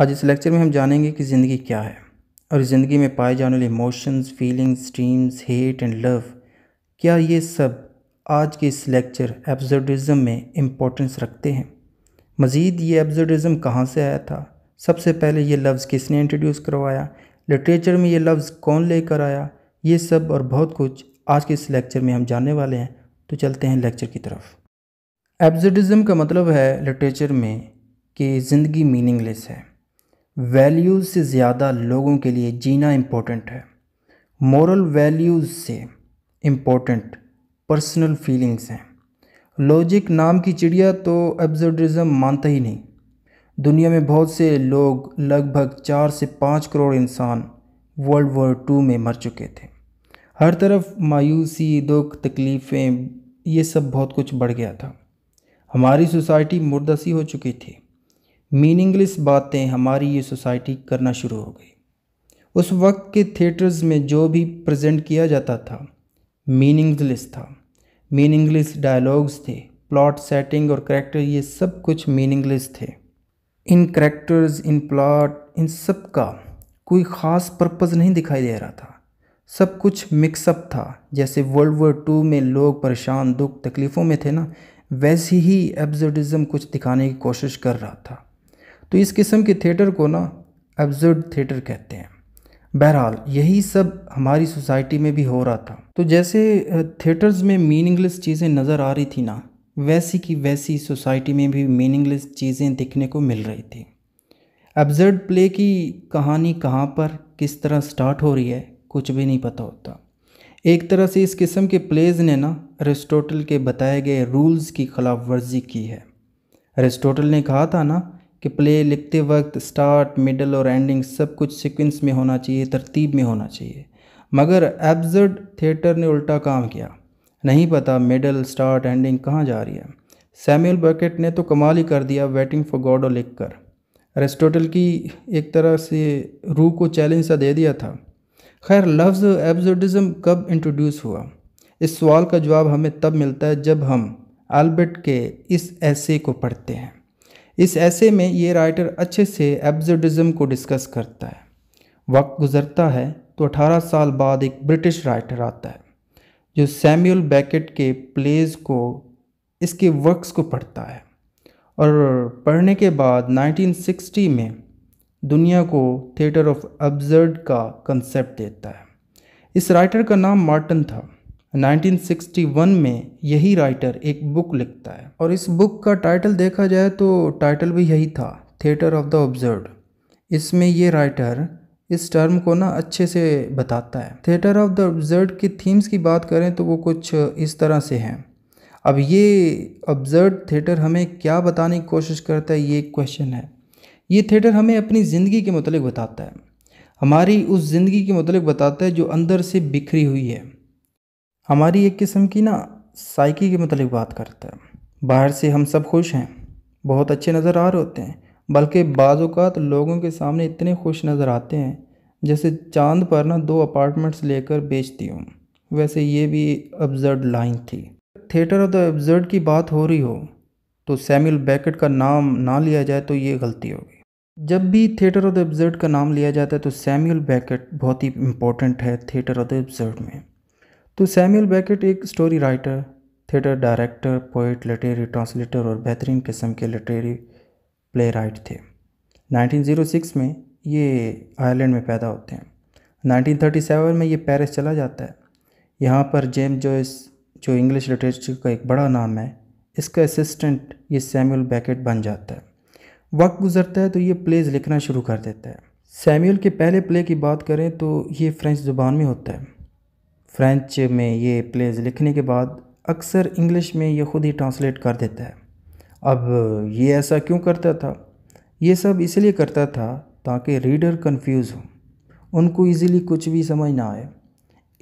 आज इस लेक्चर में हम जानेंगे कि ज़िंदगी क्या है और ज़िंदगी में पाए जाने वाले emotions feelings dreams hate and love क्या ये सब आज के इस लेक्चर एब्जर्डिज़म में इम्पोर्टेंस रखते हैं मज़ीद ये एब्जर्डिज़म कहाँ से आया था सबसे पहले ये लफ्ज़ किसने इंट्रोड्यूस करवाया लिटरेचर में ये लफ्ज़ कौन लेकर आया ये सब और बहुत कुछ आज के इस लेक्चर में हम जानने वाले हैं तो चलते हैं लेक्चर की तरफ एब्जर्डिज़म का मतलब है लिटरेचर में कि ज़िंदगी मीनिंगलेस है वैल्यूज़ से ज़्यादा लोगों के लिए जीना इम्पोर्टेंट है मॉरल वैल्यूज़ से इम्पोर्टेंट पर्सनल फीलिंग्स हैं लॉजिक नाम की चिड़िया तो एब्जर्डिज़म मानता ही नहीं दुनिया में बहुत से लोग लगभग चार से पाँच करोड़ इंसान वर्ल्ड वॉर टू में मर चुके थे हर तरफ मायूसी दुख तकलीफ़ें ये सब बहुत कुछ बढ़ गया था हमारी सोसाइटी मुर्दसी हो चुकी थी मीनिंगलेस बातें हमारी ये सोसाइटी करना शुरू हो गई उस वक्त के थिएटर्स में जो भी प्रेजेंट किया जाता था मीनिंगलेस था मीनिंगलेस डायलॉग्स थे प्लॉट सेटिंग और करेक्टर ये सब कुछ मीनिंगलेस थे इन करेक्टर्स इन प्लॉट इन सब का कोई ख़ास पर्पज़ नहीं दिखाई दे रहा था सब कुछ मिक्सअप था जैसे वर्ल्ड वॉर टू में लोग परेशान दुख तकलीफ़ों में थे ना वैसे ही एब्जर्डिज़म कुछ दिखाने की कोशिश कर रहा था तो इस किस्म के थिएटर को ना एब्जर्ड थिएटर कहते हैं बहरहाल यही सब हमारी सोसाइटी में भी हो रहा था तो जैसे थिएटर्स में मीनिंगलेस चीज़ें नज़र आ रही थी ना वैसी की वैसी सोसाइटी में भी मीनिंगलेस चीज़ें दिखने को मिल रही थी एब्जर्ड प्ले की कहानी कहाँ पर किस तरह स्टार्ट हो रही है कुछ भी नहीं पता होता एक तरह से इस किस्म के प्लेज ने ना अरिस्टोटल के बताए गए रूल्स की खिलाफ वर्जी की है अरिस्टोटल ने कहा था ना कि प्ले लिखते वक्त स्टार्ट मिडल और एंडिंग सब कुछ सीक्वेंस में होना चाहिए तरतीब में होना चाहिए मगर एब्जर्ड थिएटर ने उल्टा काम किया नहीं पता मिडल स्टार्ट एंडिंग कहाँ जा रही है सैम्यूल बर्केट ने तो कमाल ही कर दिया वेटिंग फॉर गॉडो लिख कर एरिस्टोटल की एक तरह से रूह को चैलेंज सा दे दिया था खैर लफ्ज़ एब्जर्डिज़म कब इंट्रोड्यूस हुआ इस सवाल का जवाब हमें तब मिलता है जब हम एल्बर्ट के इस ऐसे को पढ़ते हैं इस ऐसे में ये राइटर अच्छे से एब्जर्डिज़म को डिस्कस करता है वक्त गुजरता है तो 18 साल बाद एक ब्रिटिश राइटर आता है जो सैम्यूल बैकेट के प्लेज को इसके वर्क्स को पढ़ता है और पढ़ने के बाद 1960 में दुनिया को थिएटर ऑफ अब्जर्ड का कंसेप्ट देता है इस राइटर का नाम मार्टन था 1961 में यही राइटर एक बुक लिखता है और इस बुक का टाइटल देखा जाए तो टाइटल भी यही था थिएटर ऑफ द ऑब्जर्व इसमें ये राइटर इस टर्म को ना अच्छे से बताता है थिएटर ऑफ द ऑब्जर्व की थीम्स की बात करें तो वो कुछ इस तरह से हैं अब ये ऑब्जर्व थिएटर हमें क्या बताने की कोशिश करता है ये एक क्वेश्चन है ये थिएटर हमें अपनी ज़िंदगी के मतलब बताता है हमारी उस ज़िंदगी के मतलब बताता है जो अंदर से बिखरी हुई है हमारी एक किस्म की ना साइकी के मतलब बात करता है बाहर से हम सब खुश हैं बहुत अच्छे नज़र आ रहे होते हैं बल्कि बाज़ात लोगों के सामने इतने खुश नज़र आते हैं जैसे चांद पर ना दो अपार्टमेंट्स लेकर बेचती हूँ वैसे ये भी अब्जर्ड लाइन थी थिएटर ऑफ द एब्जर्ड की बात हो रही हो तो सैमुअल बैकेट का नाम ना लिया जाए तो ये गलती होगी जब भी थिएटर ऑफ द एब्जर्ड का नाम लिया जाता है तो सैमुअल बैकेट बहुत ही इंपॉर्टेंट है थिएटर ऑफ द एब्जर्ड में तो सैमुअल बैकेट एक story writer theatre director poet literary translator और बेहतरीन किस्म के लिटरेरी प्ले राइट थे 1906 में ये आयरलैंड में पैदा होते हैं 1937 में ये पेरिस चला जाता है यहाँ पर जेम जोइस जो इंग्लिश लिटरेचर का एक बड़ा नाम है इसका असिस्टेंट ये सैमुअल बैकेट बन जाता है वक्त गुजरता है तो ये प्लेज लिखना शुरू कर देता है सैमुअल के पहले प्ले की बात करें तो ये फ्रेंच ज़ुबान में होता है फ्रेंच में ये प्लेज लिखने के बाद अक्सर इंग्लिश में ये ख़ुद ही ट्रांसलेट कर देता है अब ये ऐसा क्यों करता था ये सब इसलिए करता था ताकि रीडर कंफ्यूज हो उनको इजीली कुछ भी समझ ना आए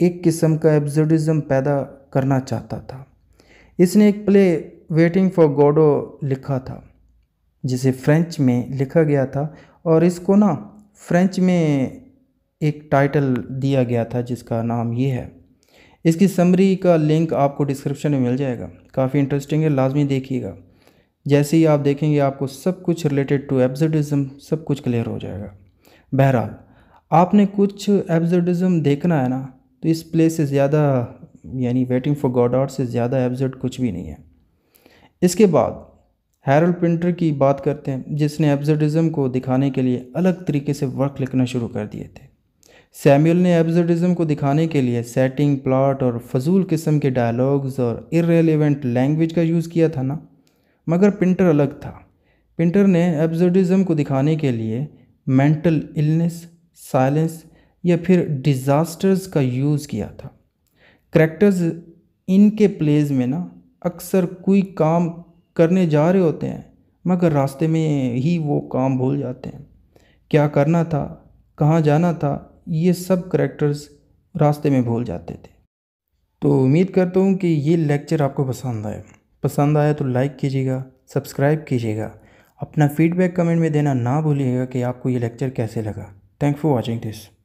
एक किस्म का एब्जर्डिज़म पैदा करना चाहता था इसने एक प्ले वेटिंग फॉर गोडो लिखा था जिसे फ्रेंच में लिखा गया था और इसको ना फ्रेंच में एक टाइटल दिया गया था जिसका नाम ये है इसकी समरी का लिंक आपको डिस्क्रिप्शन में मिल जाएगा काफ़ी इंटरेस्टिंग है लाजमी देखिएगा जैसे ही आप देखेंगे आपको सब कुछ रिलेटेड टू एब्जर्डिज़म सब कुछ क्लियर हो जाएगा बहरहाल आपने कुछ एब्जर्डिज़म देखना है ना तो इस प्ले से ज़्यादा यानी वेटिंग फॉर गॉड आउट से ज़्यादा एब्जर्ड कुछ भी नहीं है इसके बाद हैरल प्रिंटर की बात करते हैं जिसने एब्जर्डिज़म को दिखाने के लिए अलग तरीके से वर्क लिखना शुरू कर दिए थे सैम्यूल ने एब्जर्डिज्म को दिखाने के लिए सेटिंग प्लॉट और फजूल किस्म के डायलॉग्स और इरेलीवेंट लैंग्वेज का यूज़ किया था ना मगर पिंटर अलग था पिंटर ने एब्जर्डिज्म को दिखाने के लिए मेंटल इलनेस साइलेंस या फिर डिज़ास्टर्स का यूज़ किया था करेक्टर्स इनके प्लेज में ना अक्सर कोई काम करने जा रहे होते हैं मगर रास्ते में ही वो काम भूल जाते हैं क्या करना था कहाँ जाना था ये सब करेक्टर्स रास्ते में भूल जाते थे तो उम्मीद करता हूँ कि ये लेक्चर आपको पसंद आए पसंद आया तो लाइक कीजिएगा सब्सक्राइब कीजिएगा अपना फीडबैक कमेंट में देना ना भूलिएगा कि आपको ये लेक्चर कैसे लगा थैंक फॉर वॉचिंग दिस